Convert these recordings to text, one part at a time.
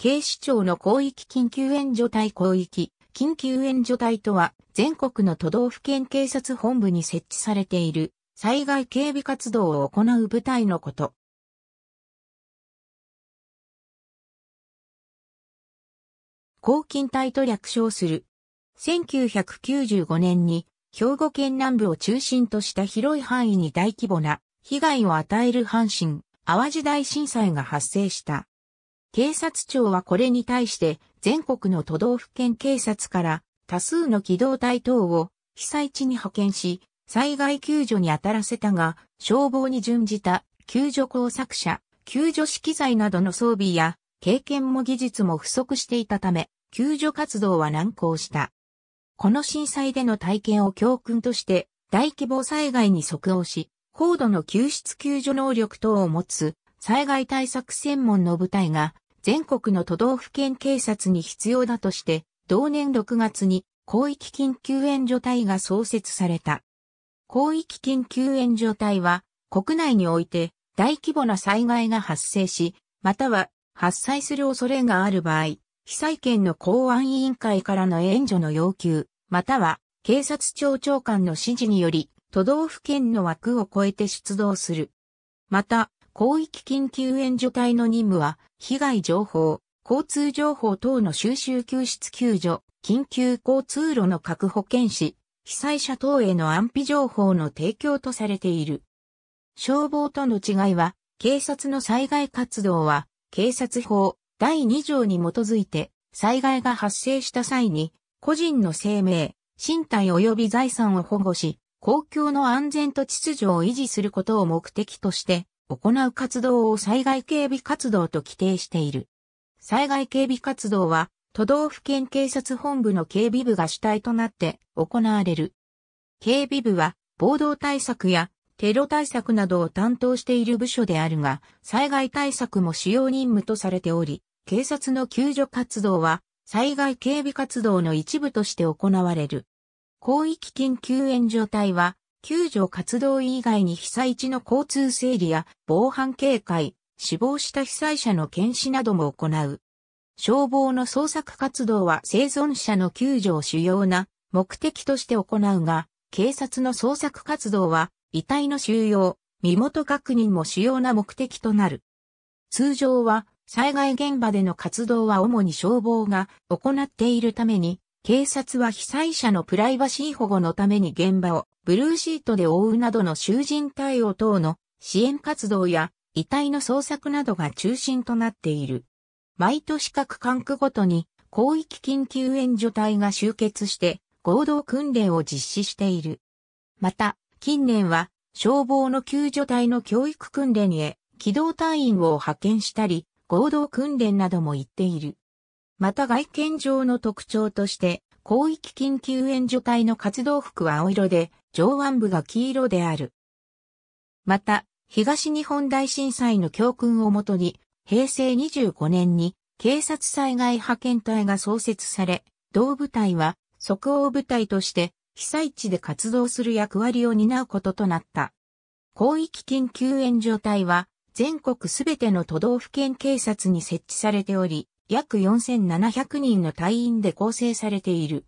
警視庁の広域緊急援助隊広域緊急援助隊とは、全国の都道府県警察本部に設置されている災害警備活動を行う部隊のこと。抗菌隊と略称する。1995年に兵庫県南部を中心とした広い範囲に大規模な被害を与える阪神・淡路大震災が発生した。警察庁はこれに対して全国の都道府県警察から多数の機動隊等を被災地に派遣し、災害救助に当たらせたが、消防に準じた救助工作者、救助資機材などの装備や経験も技術も不足していたため、救助活動は難航した。この震災での体験を教訓として、大規模災害に即応し、高度の救出救助能力等を持つ災害対策専門の部隊が全国の都道府県警察に必要だとして、同年6月に広域緊急援助隊が創設された。広域緊急援助隊は国内において大規模な災害が発生し、または発災する恐れがある場合、被災県の公安委員会からの援助の要求、または警察庁長官の指示により、都道府県の枠を超えて出動する。また、広域緊急援助隊の任務は、被害情報、交通情報等の収集救出救助、緊急交通路の確保検視、被災者等への安否情報の提供とされている。消防との違いは、警察の災害活動は、警察法第2条に基づいて、災害が発生した際に、個人の生命、身体及び財産を保護し、公共の安全と秩序を維持することを目的として、行う活動を災害警備活動と規定している。災害警備活動は都道府県警察本部の警備部が主体となって行われる。警備部は暴動対策やテロ対策などを担当している部署であるが、災害対策も主要任務とされており、警察の救助活動は災害警備活動の一部として行われる。広域緊急援助隊は救助活動以外に被災地の交通整理や防犯警戒、死亡した被災者の検視なども行う。消防の捜索活動は生存者の救助を主要な目的として行うが、警察の捜索活動は遺体の収容、身元確認も主要な目的となる。通常は災害現場での活動は主に消防が行っているために警察は被災者のプライバシー保護のために現場をブルーシートで覆うなどの囚人対応等の支援活動や遺体の捜索などが中心となっている。毎年各管区ごとに広域緊急援助隊が集結して合同訓練を実施している。また、近年は消防の救助隊の教育訓練へ機動隊員を派遣したり、合同訓練なども行っている。また外見上の特徴として、広域緊急援助隊の活動服は青色で、上腕部が黄色である。また、東日本大震災の教訓をもとに、平成25年に警察災害派遣隊が創設され、同部隊は即応部隊として被災地で活動する役割を担うこととなった。広域緊急援助隊は全国すべての都道府県警察に設置されており、約4700人の隊員で構成されている。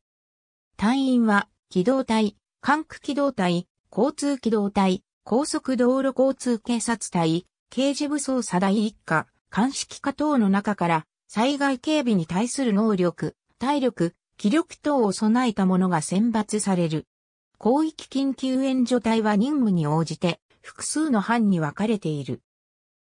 隊員は、機動隊、管区機動隊、交通機動隊、高速道路交通警察隊、刑事部捜査第一課、鑑識課等の中から、災害警備に対する能力、体力、気力等を備えたものが選抜される。広域緊急援助隊は任務に応じて、複数の班に分かれている。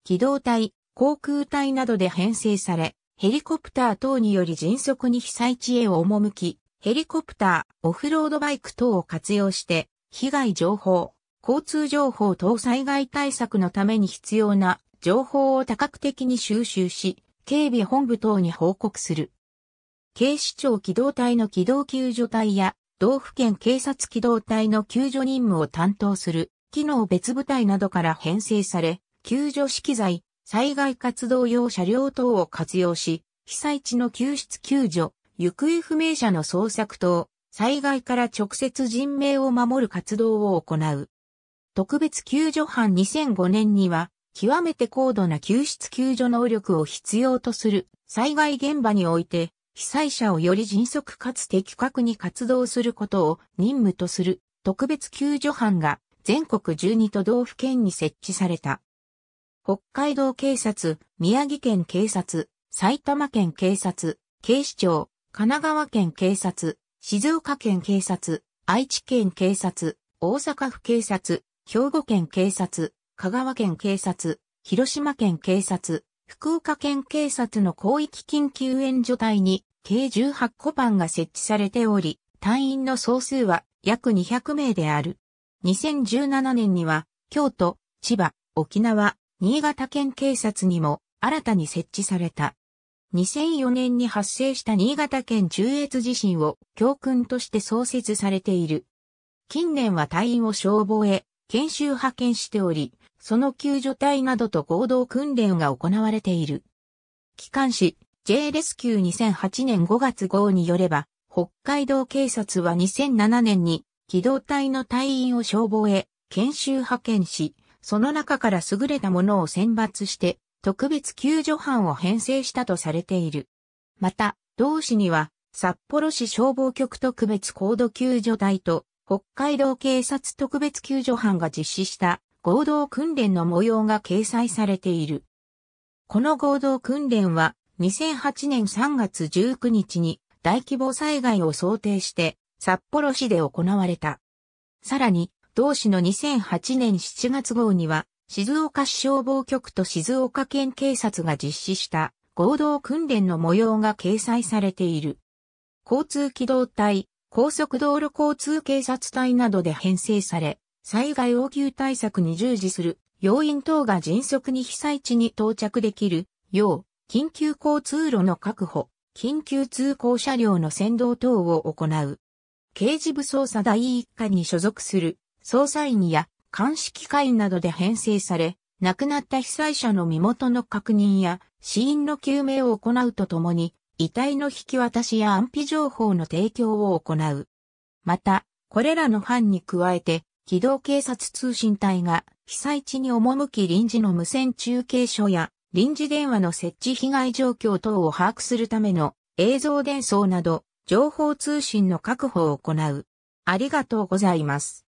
機動隊、航空隊などで編成され、ヘリコプター等により迅速に被災地へ赴き、ヘリコプター、オフロードバイク等を活用して、被害情報、交通情報等災害対策のために必要な情報を多角的に収集し、警備本部等に報告する。警視庁機動隊の機動救助隊や、道府県警察機動隊の救助任務を担当する、機能別部隊などから編成され、救助資機材、災害活動用車両等を活用し、被災地の救出救助、行方不明者の捜索等、災害から直接人命を守る活動を行う。特別救助班2005年には、極めて高度な救出救助能力を必要とする災害現場において、被災者をより迅速かつ的確に活動することを任務とする特別救助班が全国12都道府県に設置された。北海道警察、宮城県警察、埼玉県警察、警視庁、神奈川県警察、静岡県警察、愛知県警察、大阪府警察、兵庫県警察、香川県警察、広島県警察、福岡県警察の広域緊急援助隊に計18個班が設置されており、隊員の総数は約200名である。2017年には、京都、千葉、沖縄、新潟県警察にも新たに設置された。2004年に発生した新潟県中越地震を教訓として創設されている。近年は隊員を消防へ研修派遣しており、その救助隊などと合同訓練が行われている。機関紙 J レスキュー2008年5月号によれば、北海道警察は2007年に機動隊の隊員を消防へ研修派遣し、その中から優れたものを選抜して、特別救助班を編成したとされている。また、同市には、札幌市消防局特別高度救助隊と、北海道警察特別救助班が実施した合同訓練の模様が掲載されている。この合同訓練は、2008年3月19日に大規模災害を想定して札幌市で行われた。さらに同市の2008年7月号には、静岡市消防局と静岡県警察が実施した合同訓練の模様が掲載されている。交通機動隊、高速道路交通警察隊などで編成され、災害応急対策に従事する要員等が迅速に被災地に到着できるよう、緊急交通路の確保、緊急通行車両の先導等を行う。刑事部捜査第一課に所属する捜査員や監視機関などで編成され、亡くなった被災者の身元の確認や死因の究明を行うとともに、遺体の引き渡しや安否情報の提供を行う。また、これらの班に加えて、機動警察通信隊が被災地に赴き臨時の無線中継所や臨時電話の設置被害状況等を把握するための映像伝送など情報通信の確保を行う。ありがとうございます。